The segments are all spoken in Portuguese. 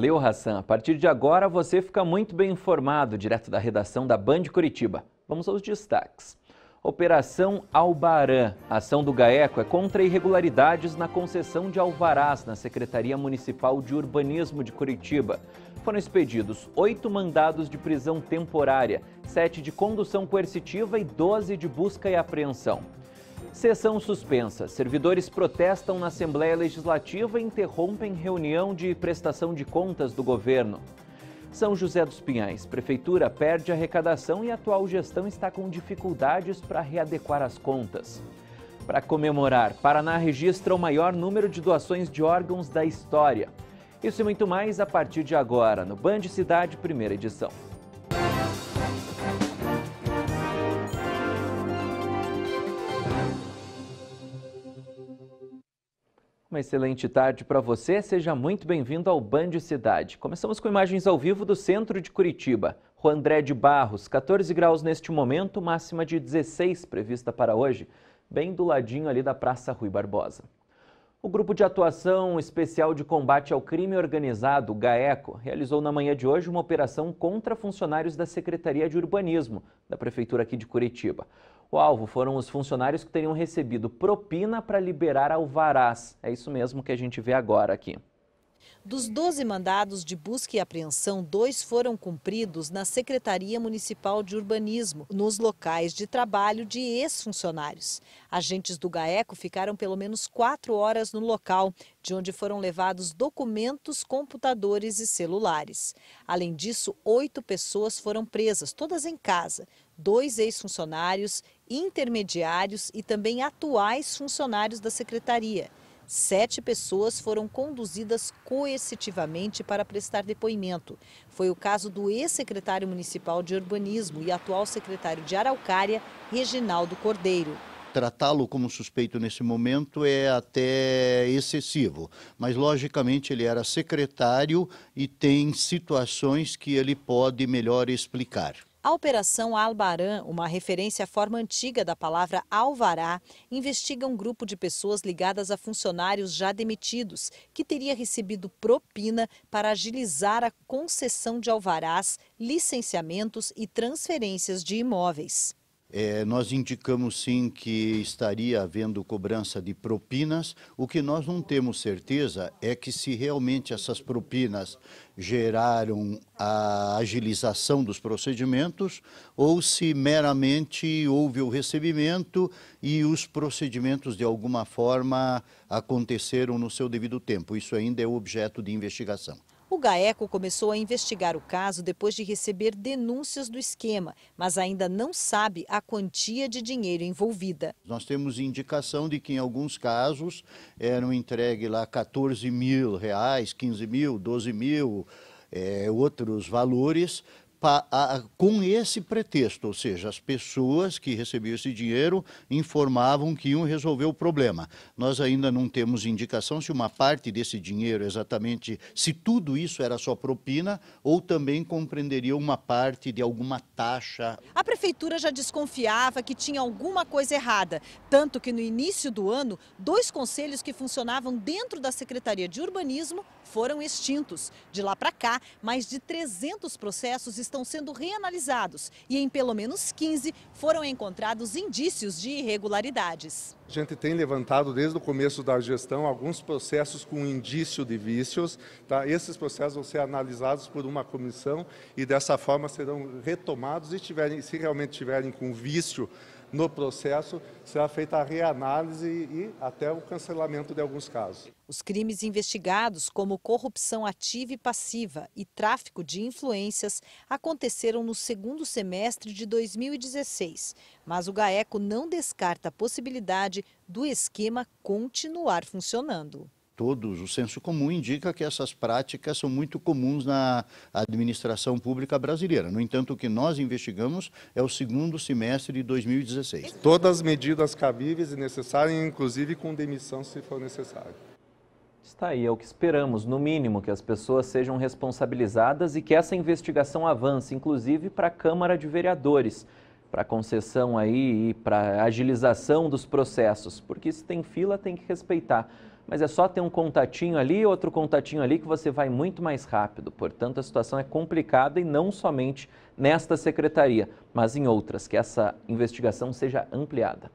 Valeu, Hassan, a partir de agora você fica muito bem informado, direto da redação da Band Curitiba. Vamos aos destaques. Operação Albaran. A ação do GAECO é contra irregularidades na concessão de alvarás na Secretaria Municipal de Urbanismo de Curitiba. Foram expedidos oito mandados de prisão temporária, sete de condução coercitiva e 12 de busca e apreensão. Sessão suspensa. Servidores protestam na Assembleia Legislativa e interrompem reunião de prestação de contas do governo. São José dos Pinhais. Prefeitura perde arrecadação e a atual gestão está com dificuldades para readequar as contas. Para comemorar, Paraná registra o maior número de doações de órgãos da história. Isso e muito mais a partir de agora, no Band Cidade, primeira edição. uma excelente tarde para você. Seja muito bem-vindo ao Band Cidade. Começamos com imagens ao vivo do centro de Curitiba. Juan André de Barros, 14 graus neste momento, máxima de 16 prevista para hoje, bem do ladinho ali da Praça Rui Barbosa. O Grupo de Atuação Especial de Combate ao Crime Organizado, GAECO, realizou na manhã de hoje uma operação contra funcionários da Secretaria de Urbanismo da Prefeitura aqui de Curitiba. O alvo foram os funcionários que teriam recebido propina para liberar alvarás. É isso mesmo que a gente vê agora aqui. Dos 12 mandados de busca e apreensão, dois foram cumpridos na Secretaria Municipal de Urbanismo, nos locais de trabalho de ex-funcionários. Agentes do GAECO ficaram pelo menos quatro horas no local, de onde foram levados documentos, computadores e celulares. Além disso, oito pessoas foram presas, todas em casa. Dois ex-funcionários, intermediários e também atuais funcionários da secretaria. Sete pessoas foram conduzidas coercitivamente para prestar depoimento. Foi o caso do ex-secretário municipal de urbanismo e atual secretário de Araucária, Reginaldo Cordeiro tratá-lo como suspeito nesse momento é até excessivo, mas logicamente ele era secretário e tem situações que ele pode melhor explicar. A Operação Albaran, uma referência à forma antiga da palavra alvará, investiga um grupo de pessoas ligadas a funcionários já demitidos, que teria recebido propina para agilizar a concessão de alvarás, licenciamentos e transferências de imóveis. É, nós indicamos sim que estaria havendo cobrança de propinas. O que nós não temos certeza é que se realmente essas propinas geraram a agilização dos procedimentos ou se meramente houve o recebimento e os procedimentos de alguma forma aconteceram no seu devido tempo. Isso ainda é objeto de investigação. O GAECO começou a investigar o caso depois de receber denúncias do esquema, mas ainda não sabe a quantia de dinheiro envolvida. Nós temos indicação de que em alguns casos eram entregue lá 14 mil reais, 15 mil, 12 mil, é, outros valores a, com esse pretexto, ou seja, as pessoas que recebiam esse dinheiro informavam que iam resolver o problema. Nós ainda não temos indicação se uma parte desse dinheiro exatamente, se tudo isso era só propina ou também compreenderia uma parte de alguma taxa. A prefeitura já desconfiava que tinha alguma coisa errada, tanto que no início do ano, dois conselhos que funcionavam dentro da Secretaria de Urbanismo foram extintos. De lá para cá, mais de 300 processos estão sendo reanalisados e em pelo menos 15 foram encontrados indícios de irregularidades. A gente tem levantado desde o começo da gestão alguns processos com indício de vícios. Tá? Esses processos vão ser analisados por uma comissão e dessa forma serão retomados e tiverem, se realmente tiverem com vício no processo, será feita a reanálise e até o cancelamento de alguns casos. Os crimes investigados, como corrupção ativa e passiva e tráfico de influências, aconteceram no segundo semestre de 2016. Mas o GAECO não descarta a possibilidade do esquema continuar funcionando todos, o senso comum indica que essas práticas são muito comuns na administração pública brasileira. No entanto, o que nós investigamos é o segundo semestre de 2016. Todas as medidas cabíveis e necessárias, inclusive com demissão se for necessário. Está aí, é o que esperamos, no mínimo, que as pessoas sejam responsabilizadas e que essa investigação avance, inclusive para a Câmara de Vereadores, para concessão aí e para agilização dos processos, porque se tem fila tem que respeitar. Mas é só ter um contatinho ali, outro contatinho ali, que você vai muito mais rápido. Portanto, a situação é complicada e não somente nesta secretaria, mas em outras, que essa investigação seja ampliada.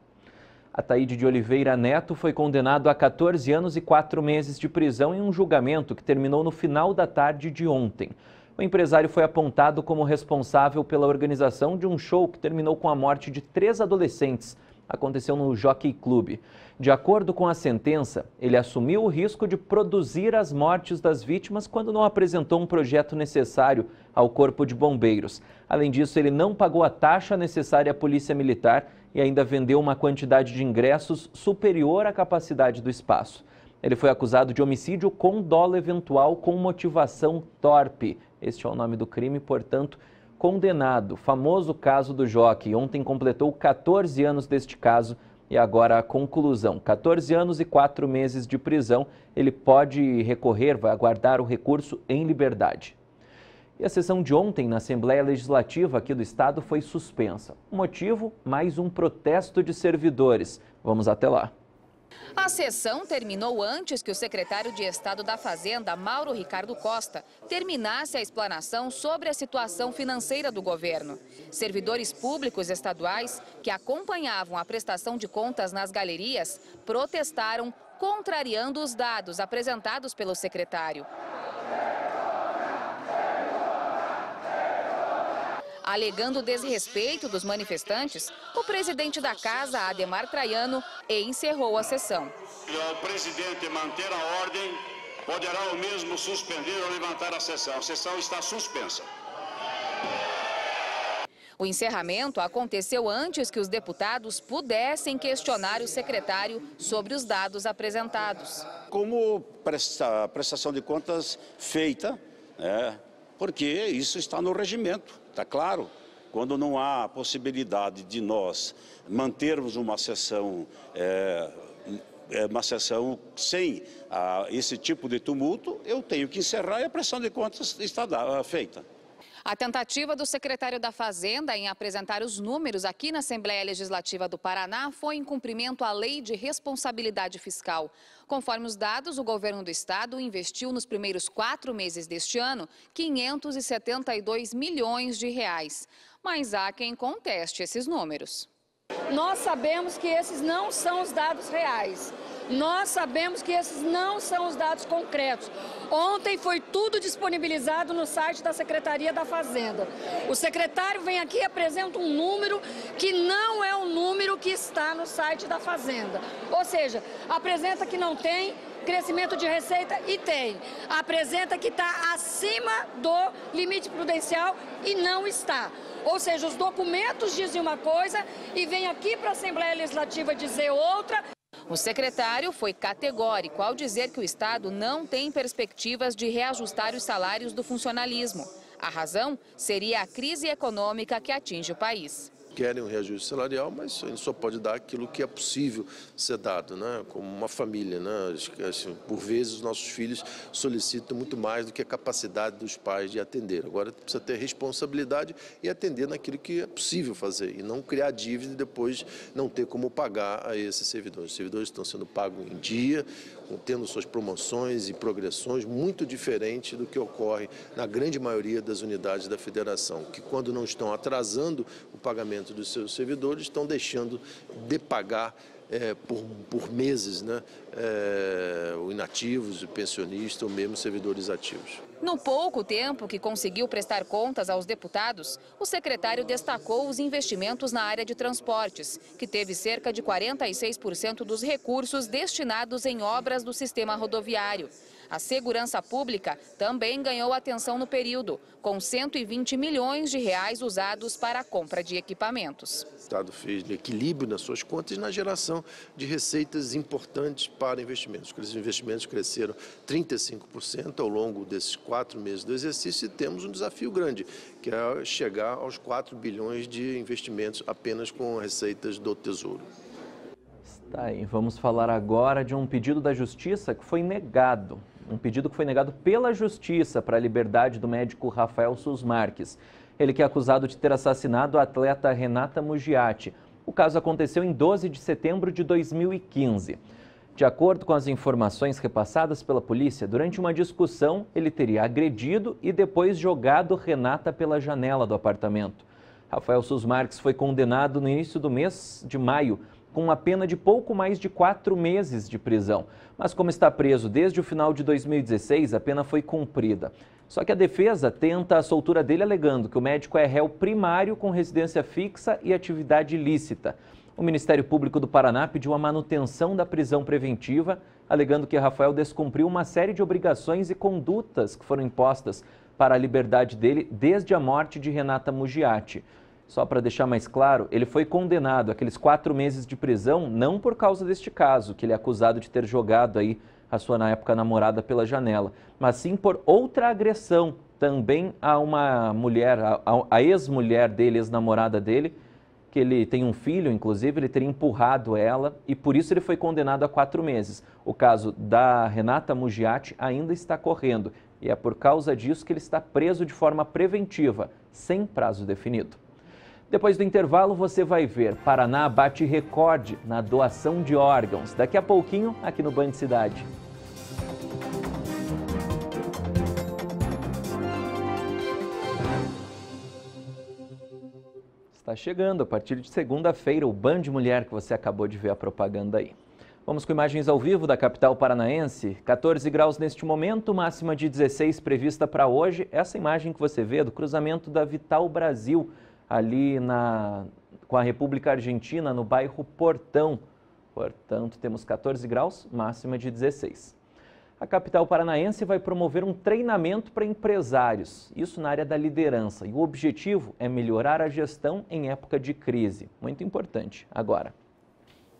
Ataíde de Oliveira Neto foi condenado a 14 anos e 4 meses de prisão em um julgamento que terminou no final da tarde de ontem. O empresário foi apontado como responsável pela organização de um show que terminou com a morte de três adolescentes. Aconteceu no Jockey Club. De acordo com a sentença, ele assumiu o risco de produzir as mortes das vítimas quando não apresentou um projeto necessário ao Corpo de Bombeiros. Além disso, ele não pagou a taxa necessária à Polícia Militar e ainda vendeu uma quantidade de ingressos superior à capacidade do espaço. Ele foi acusado de homicídio com dolo eventual com motivação torpe. Este é o nome do crime, portanto, condenado. Famoso caso do Joque. Ontem completou 14 anos deste caso e agora a conclusão. 14 anos e 4 meses de prisão. Ele pode recorrer, vai aguardar o recurso em liberdade. E a sessão de ontem na Assembleia Legislativa aqui do Estado foi suspensa. O motivo? Mais um protesto de servidores. Vamos até lá. A sessão terminou antes que o secretário de Estado da Fazenda, Mauro Ricardo Costa, terminasse a explanação sobre a situação financeira do governo. Servidores públicos estaduais que acompanhavam a prestação de contas nas galerias protestaram contrariando os dados apresentados pelo secretário. Alegando desrespeito dos manifestantes, o presidente da casa, Ademar Traiano, encerrou a sessão. O presidente manter a ordem, poderá o mesmo suspender ou levantar a sessão. A sessão está suspensa. O encerramento aconteceu antes que os deputados pudessem questionar o secretário sobre os dados apresentados. Como presta, prestação de contas feita, né, porque isso está no regimento. Está claro? Quando não há possibilidade de nós mantermos uma sessão, é, uma sessão sem a, ah, esse tipo de tumulto, eu tenho que encerrar e a pressão de contas está feita. A tentativa do secretário da Fazenda em apresentar os números aqui na Assembleia Legislativa do Paraná foi em cumprimento à Lei de Responsabilidade Fiscal. Conforme os dados, o governo do estado investiu nos primeiros quatro meses deste ano 572 milhões de reais. Mas há quem conteste esses números. Nós sabemos que esses não são os dados reais. Nós sabemos que esses não são os dados concretos. Ontem foi tudo disponibilizado no site da Secretaria da Fazenda. O secretário vem aqui e apresenta um número que não é o número que está no site da Fazenda. Ou seja, apresenta que não tem crescimento de receita e tem. Apresenta que está acima do limite prudencial e não está. Ou seja, os documentos dizem uma coisa e vem aqui para a Assembleia Legislativa dizer outra. O secretário foi categórico ao dizer que o Estado não tem perspectivas de reajustar os salários do funcionalismo. A razão seria a crise econômica que atinge o país querem um reajuste salarial, mas a gente só pode dar aquilo que é possível ser dado, né? como uma família. Né? Assim, por vezes, os nossos filhos solicitam muito mais do que a capacidade dos pais de atender. Agora, precisa ter responsabilidade e atender naquilo que é possível fazer, e não criar dívida e depois não ter como pagar a esses servidores. Os servidores estão sendo pagos em dia, tendo suas promoções e progressões muito diferente do que ocorre na grande maioria das unidades da federação, que quando não estão atrasando o pagamento dos seus servidores, estão deixando de pagar é, por, por meses, né? É, o inativos, o pensionista ou mesmo servidores ativos. No pouco tempo que conseguiu prestar contas aos deputados, o secretário destacou os investimentos na área de transportes, que teve cerca de 46% dos recursos destinados em obras do sistema rodoviário. A segurança pública também ganhou atenção no período, com 120 milhões de reais usados para a compra de equipamentos. O Estado fez equilíbrio nas suas contas e na geração de receitas importantes para investimentos. Os investimentos cresceram 35% ao longo desses quatro meses do exercício e temos um desafio grande, que é chegar aos 4 bilhões de investimentos apenas com receitas do Tesouro. Está aí. Vamos falar agora de um pedido da Justiça que foi negado um pedido que foi negado pela Justiça para a liberdade do médico Rafael Sus Marques. Ele que é acusado de ter assassinado a atleta Renata Mugiati. O caso aconteceu em 12 de setembro de 2015. De acordo com as informações repassadas pela polícia, durante uma discussão, ele teria agredido e depois jogado Renata pela janela do apartamento. Rafael Sus Marques foi condenado no início do mês de maio com uma pena de pouco mais de quatro meses de prisão mas como está preso desde o final de 2016, a pena foi cumprida. Só que a defesa tenta a soltura dele alegando que o médico é réu primário com residência fixa e atividade ilícita. O Ministério Público do Paraná pediu a manutenção da prisão preventiva, alegando que Rafael descumpriu uma série de obrigações e condutas que foram impostas para a liberdade dele desde a morte de Renata Mugiati só para deixar mais claro, ele foi condenado àqueles quatro meses de prisão não por causa deste caso, que ele é acusado de ter jogado aí a sua, na época, namorada pela janela, mas sim por outra agressão também a uma mulher, a, a ex-mulher dele, ex-namorada dele, que ele tem um filho, inclusive, ele teria empurrado ela e por isso ele foi condenado a quatro meses. O caso da Renata Mugiati ainda está correndo e é por causa disso que ele está preso de forma preventiva, sem prazo definido. Depois do intervalo, você vai ver Paraná bate recorde na doação de órgãos. Daqui a pouquinho, aqui no Band Cidade. Está chegando a partir de segunda-feira o Band Mulher que você acabou de ver a propaganda aí. Vamos com imagens ao vivo da capital paranaense. 14 graus neste momento, máxima de 16 prevista para hoje. Essa imagem que você vê é do cruzamento da Vital Brasil ali na, com a República Argentina, no bairro Portão. Portanto, temos 14 graus, máxima de 16. A capital paranaense vai promover um treinamento para empresários, isso na área da liderança. E o objetivo é melhorar a gestão em época de crise. Muito importante agora.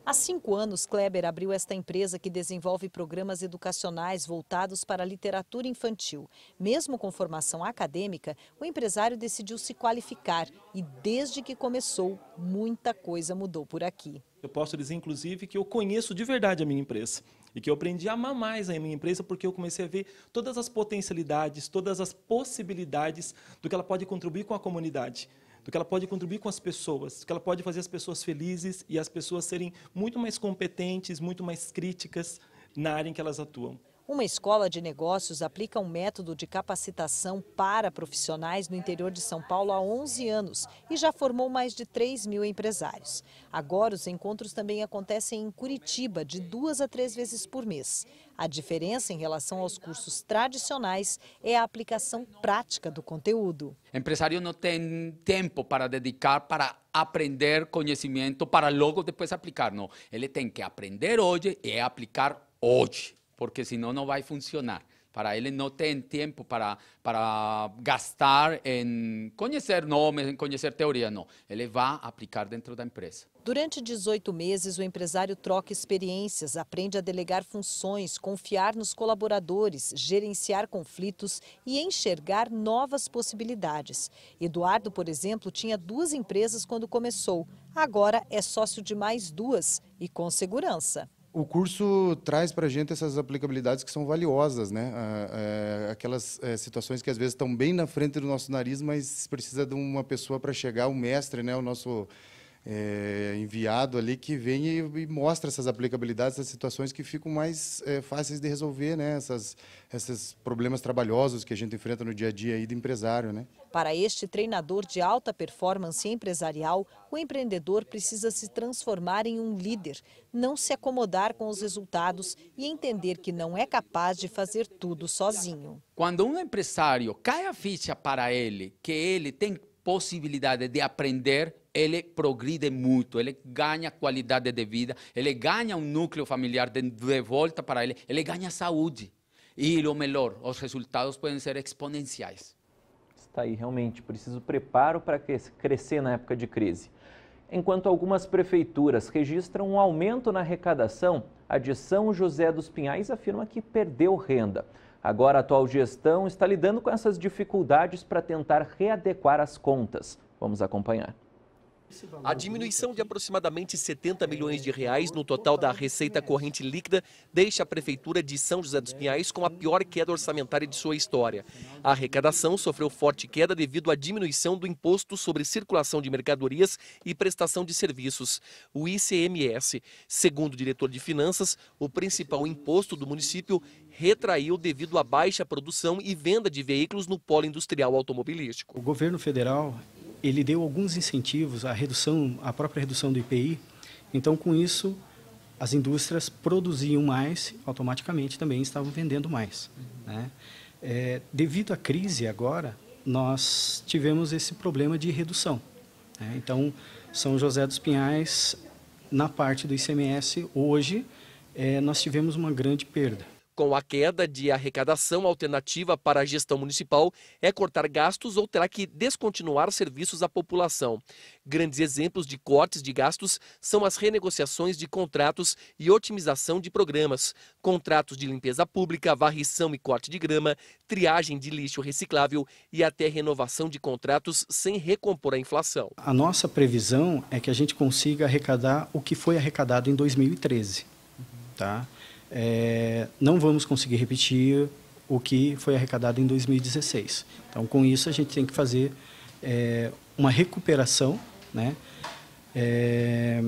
Há cinco anos, Kleber abriu esta empresa que desenvolve programas educacionais voltados para a literatura infantil. Mesmo com formação acadêmica, o empresário decidiu se qualificar e, desde que começou, muita coisa mudou por aqui. Eu posso dizer, inclusive, que eu conheço de verdade a minha empresa e que eu aprendi a amar mais a minha empresa porque eu comecei a ver todas as potencialidades, todas as possibilidades do que ela pode contribuir com a comunidade do que ela pode contribuir com as pessoas, do que ela pode fazer as pessoas felizes e as pessoas serem muito mais competentes, muito mais críticas na área em que elas atuam. Uma escola de negócios aplica um método de capacitação para profissionais no interior de São Paulo há 11 anos e já formou mais de 3 mil empresários. Agora, os encontros também acontecem em Curitiba, de duas a três vezes por mês. A diferença em relação aos cursos tradicionais é a aplicação prática do conteúdo. O empresário não tem tempo para dedicar para aprender conhecimento para logo depois aplicar. Não, ele tem que aprender hoje e aplicar hoje porque si no, no va a funcionar. Para ele no tiene tiempo para, para gastar en conocer nomes, en conocer teoría, no. Ele va a aplicar dentro da empresa. Durante 18 meses, o empresário troca experiências, aprende a delegar funções, confiar nos colaboradores, gerenciar conflitos e enxergar novas possibilidades. Eduardo, por exemplo, tinha duas empresas quando começou. Agora é sócio de mais duas e com segurança. O curso traz para a gente essas aplicabilidades que são valiosas, né? Ah, é, aquelas é, situações que às vezes estão bem na frente do nosso nariz, mas precisa de uma pessoa para chegar, o mestre, né? O nosso é, enviado ali que vem e, e, mostra essas aplicabilidades, essas situações que ficam mais é, fáceis de resolver, né? Essas, esses problemas trabalhosos que a gente enfrenta no dia a dia aí do empresário, né? Para este treinador de alta performance empresarial, o empreendedor precisa se transformar em um líder, não se acomodar com os resultados e entender que não é capaz de fazer tudo sozinho. Quando um empresário cai a ficha para ele que ele tem possibilidade de aprender ele progride muito, ele ganha qualidade de vida, ele ganha um núcleo familiar de, de volta para ele, ele ganha saúde. E o melhor, os resultados podem ser exponenciais. Está aí, realmente. Preciso preparo para crescer na época de crise. Enquanto algumas prefeituras registram um aumento na arrecadação, a de São José dos Pinhais afirma que perdeu renda. Agora, a atual gestão está lidando com essas dificuldades para tentar readequar as contas. Vamos acompanhar. A diminuição de aproximadamente 70 é milhões de reais no total da receita corrente líquida deixa a Prefeitura de São José dos é Pinhais com a pior queda orçamentária de sua história. A arrecadação sofreu forte queda devido à diminuição do Imposto sobre Circulação de Mercadorias e Prestação de Serviços, o ICMS. Segundo o diretor de Finanças, o principal imposto do município retraiu devido à baixa produção e venda de veículos no polo industrial automobilístico. O governo federal ele deu alguns incentivos à redução, à própria redução do IPI. Então, com isso, as indústrias produziam mais, automaticamente também estavam vendendo mais. Né? É, devido à crise agora, nós tivemos esse problema de redução. Né? Então, São José dos Pinhais, na parte do ICMS, hoje, é, nós tivemos uma grande perda. Com a queda de arrecadação, a alternativa para a gestão municipal é cortar gastos ou terá que descontinuar serviços à população. Grandes exemplos de cortes de gastos são as renegociações de contratos e otimização de programas, contratos de limpeza pública, varrição e corte de grama, triagem de lixo reciclável e até renovação de contratos sem recompor a inflação. A nossa previsão é que a gente consiga arrecadar o que foi arrecadado em 2013. Tá? é, não vamos conseguir repetir o que foi arrecadado em 2016. Então, com isso, a gente tem que fazer é, uma recuperação, né, é,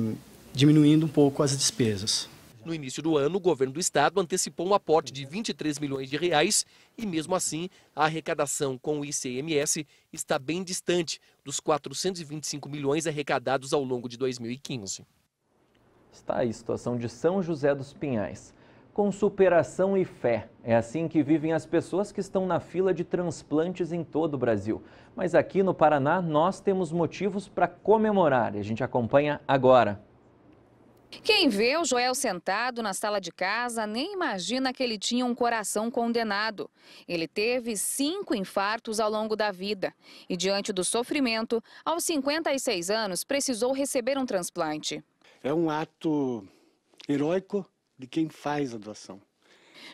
diminuindo um pouco as despesas. No início do ano, o governo do estado antecipou um aporte de 23 milhões de reais e, mesmo assim, a arrecadação com o ICMS está bem distante dos 425 milhões arrecadados ao longo de 2015. Está aí a situação de São José dos Pinhais com superação e fé. É assim que vivem as pessoas que estão na fila de transplantes em todo o Brasil. Mas aqui no Paraná nós temos motivos para comemorar a gente acompanha agora. Quem vê o Joel sentado na sala de casa nem imagina que ele tinha um coração condenado. Ele teve cinco infartos ao longo da vida e, diante do sofrimento, aos 56 anos precisou receber um transplante. É um ato heróico de quem faz a doação.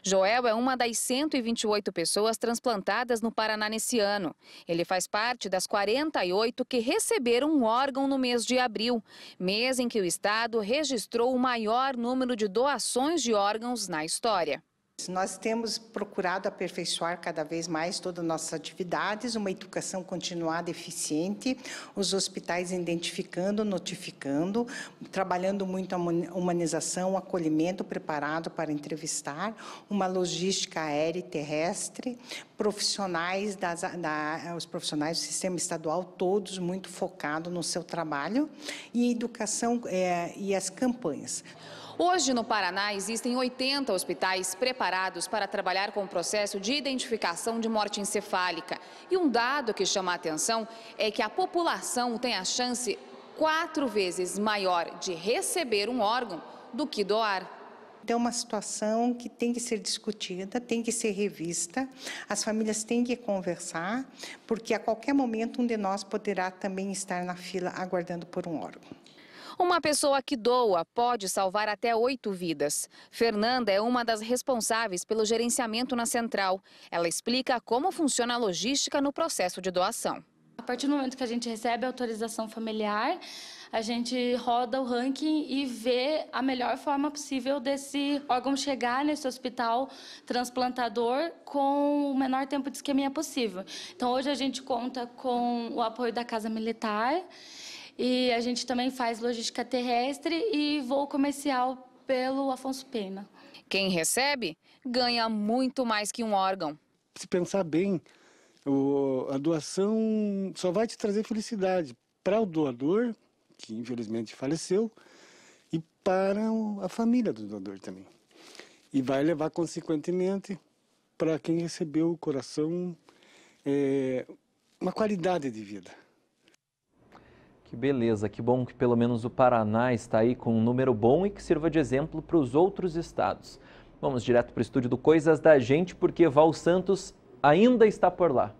Joel é uma das 128 pessoas transplantadas no Paraná nesse ano. Ele faz parte das 48 que receberam um órgão no mês de abril, mês em que o Estado registrou o maior número de doações de órgãos na história. Nós temos procurado aperfeiçoar cada vez mais todas as nossas atividades, uma educação continuada eficiente, os hospitais identificando, notificando, trabalhando muito a humanização, acolhimento preparado para entrevistar, uma logística aérea e terrestre, profissionais das, da, os profissionais do sistema estadual todos muito focados no seu trabalho e educação é, e as campanhas. Hoje, no Paraná, existem 80 hospitais preparados para trabalhar com o processo de identificação de morte encefálica. E um dado que chama a atenção é que a população tem a chance quatro vezes maior de receber um órgão do que doar. Então, é uma situação que tem que ser discutida, tem que ser revista, as famílias têm que conversar, porque a qualquer momento um de nós poderá também estar na fila aguardando por um órgão. Uma pessoa que doa pode salvar até oito vidas. Fernanda é uma das responsáveis pelo gerenciamento na central. Ela explica como funciona a logística no processo de doação. A partir do momento que a gente recebe a autorização familiar, a gente roda o ranking e vê a melhor forma possível desse órgão chegar nesse hospital transplantador com o menor tempo de isquemia possível. Então, hoje a gente conta com o apoio da Casa Militar e a gente também faz logística terrestre e voo comercial pelo Afonso Pena. Quem recebe ganha muito mais que um órgão. Se pensar bem, o, a doação só vai te trazer felicidade para o doador, que infelizmente faleceu, e para a família do doador também. E vai levar, consequentemente, para quem recebeu o coração, é, uma qualidade de vida. Que beleza, que bom que pelo menos o Paraná está aí com um número bom e que sirva de exemplo para os outros estados. Vamos direto para o estúdio do Coisas da Gente, porque Val Santos ainda está por lá.